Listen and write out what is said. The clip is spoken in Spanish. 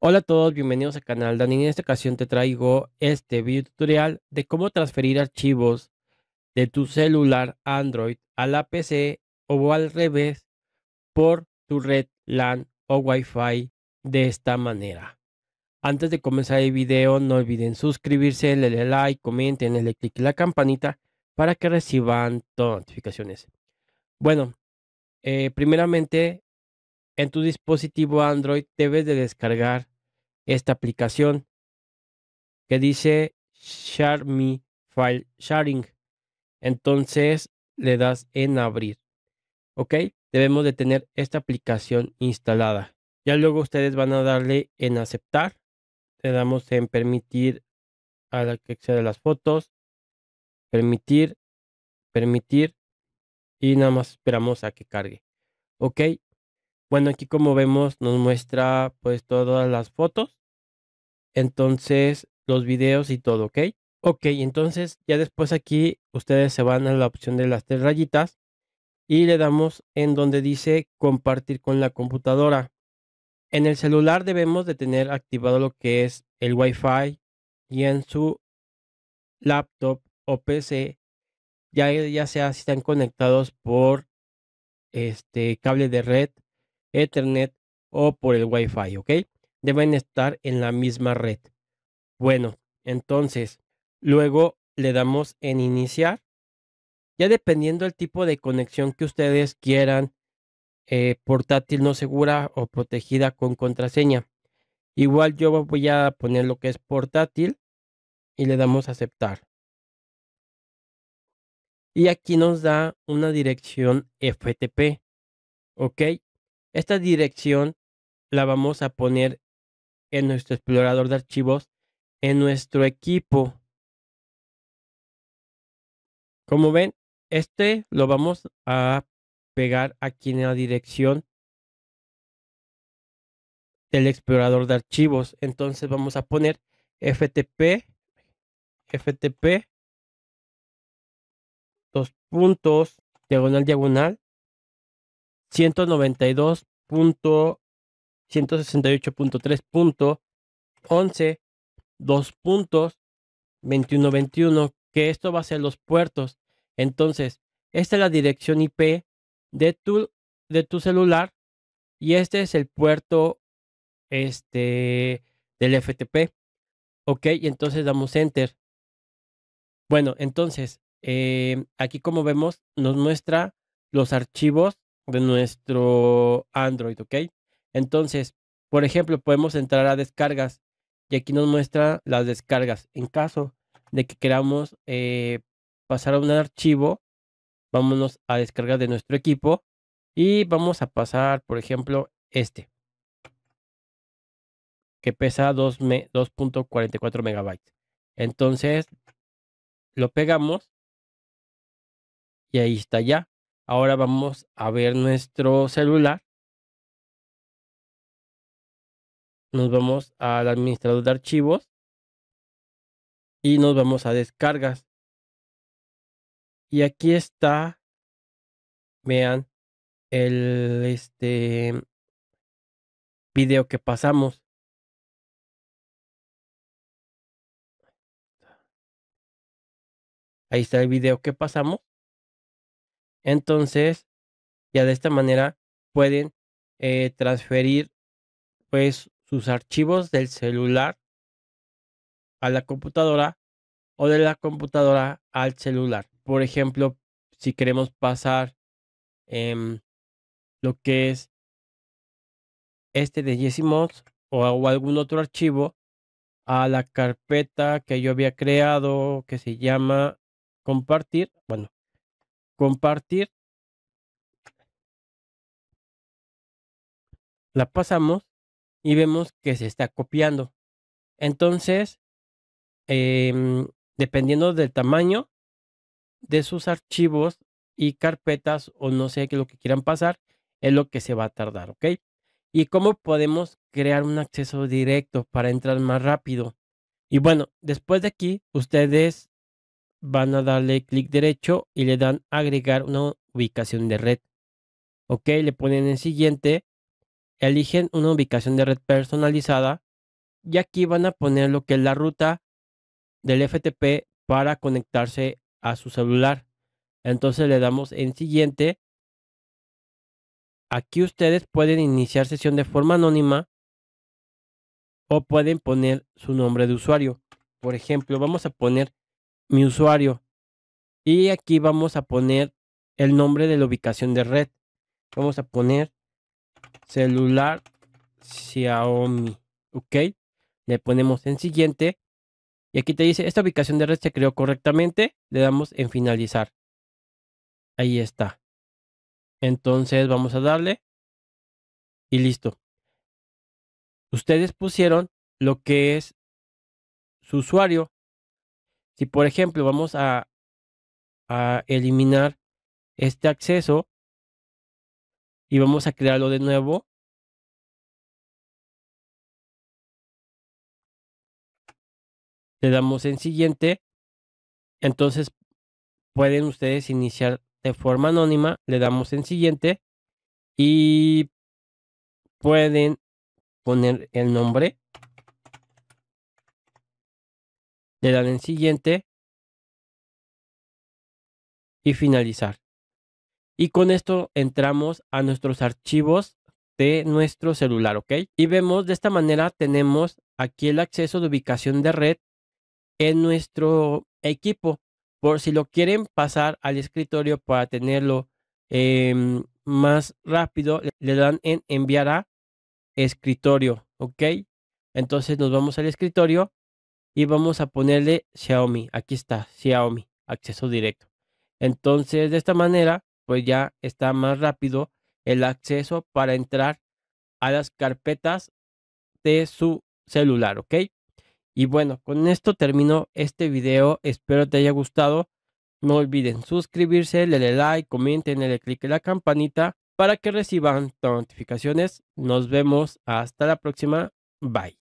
Hola a todos, bienvenidos al canal Dani. En esta ocasión te traigo este video tutorial de cómo transferir archivos de tu celular Android a la PC o al revés por tu red LAN o Wi-Fi de esta manera. Antes de comenzar el video, no olviden suscribirse, darle like, comenten, le click en la campanita para que reciban todas las notificaciones. Bueno, eh, primeramente en tu dispositivo Android debes de descargar esta aplicación que dice Me File Sharing. Entonces le das en abrir. ¿Ok? Debemos de tener esta aplicación instalada. Ya luego ustedes van a darle en aceptar. Le damos en permitir a la que acceda las fotos. Permitir, permitir. Y nada más esperamos a que cargue. ¿Ok? Bueno, aquí como vemos nos muestra pues todas las fotos. Entonces, los videos y todo, ¿ok? Ok, entonces ya después aquí ustedes se van a la opción de las tres rayitas y le damos en donde dice compartir con la computadora. En el celular debemos de tener activado lo que es el Wi-Fi y en su laptop o PC, ya, ya sea si están conectados por este cable de red Ethernet o por el Wi-Fi, ¿ok? Deben estar en la misma red. Bueno, entonces, luego le damos en iniciar. Ya dependiendo del tipo de conexión que ustedes quieran, eh, portátil no segura o protegida con contraseña. Igual yo voy a poner lo que es portátil y le damos a aceptar. Y aquí nos da una dirección FTP. ¿Ok? Esta dirección la vamos a poner en nuestro explorador de archivos, en nuestro equipo. Como ven, este lo vamos a pegar aquí en la dirección del explorador de archivos. Entonces vamos a poner FTP, FTP, dos puntos, diagonal, diagonal, 192 punto 168.3 que esto va a ser los puertos entonces esta es la dirección IP de tu de tu celular y este es el puerto este del FTP ok entonces damos enter bueno entonces eh, aquí como vemos nos muestra los archivos de nuestro Android, ¿ok? Entonces, por ejemplo, podemos entrar a descargas y aquí nos muestra las descargas. En caso de que queramos eh, pasar a un archivo, vámonos a descargar de nuestro equipo y vamos a pasar, por ejemplo, este que pesa 2.44 megabytes. Entonces, lo pegamos y ahí está ya. Ahora vamos a ver nuestro celular. Nos vamos al administrador de archivos y nos vamos a descargas. Y aquí está, vean, el este video que pasamos. Ahí está el video que pasamos. Entonces, ya de esta manera pueden eh, transferir pues sus archivos del celular a la computadora o de la computadora al celular. Por ejemplo, si queremos pasar em, lo que es este de Yesimods o algún otro archivo a la carpeta que yo había creado que se llama compartir, bueno, compartir. La pasamos y vemos que se está copiando. Entonces, em, dependiendo del tamaño de sus archivos y carpetas o no sé qué es lo que quieran pasar, es lo que se va a tardar, ¿ok? Y cómo podemos crear un acceso directo para entrar más rápido. Y bueno, después de aquí, ustedes van a darle clic derecho y le dan agregar una ubicación de red. Ok, le ponen en siguiente, eligen una ubicación de red personalizada y aquí van a poner lo que es la ruta del FTP para conectarse a su celular. Entonces le damos en siguiente. Aquí ustedes pueden iniciar sesión de forma anónima o pueden poner su nombre de usuario. Por ejemplo, vamos a poner mi usuario. Y aquí vamos a poner el nombre de la ubicación de red. Vamos a poner celular Xiaomi. Ok. Le ponemos en siguiente. Y aquí te dice, esta ubicación de red se creó correctamente. Le damos en finalizar. Ahí está. Entonces vamos a darle. Y listo. Ustedes pusieron lo que es su usuario. Si, por ejemplo, vamos a, eliminar este acceso y vamos a crearlo de nuevo. Le damos en siguiente. Entonces pueden ustedes iniciar de forma anónima. Le damos en siguiente y pueden poner el nombre le dan en siguiente y finalizar. Y con esto entramos a nuestros archivos de nuestro celular, ¿ok? Y vemos de esta manera tenemos aquí el acceso de ubicación de red en nuestro equipo. Por si lo quieren pasar al escritorio para tenerlo em, más rápido, le dan en enviar a escritorio, ¿ok? Entonces nos vamos al escritorio y vamos a ponerle Xiaomi. Aquí está, Xiaomi, acceso directo. Entonces, de esta manera, pues ya está más rápido el acceso para entrar a las carpetas de su celular, ¿ok? Y bueno, con esto termino este video. Espero te haya gustado. No olviden suscribirse, le like, comenten, le clic en la campanita para que reciban notificaciones. Nos vemos hasta la próxima. Bye.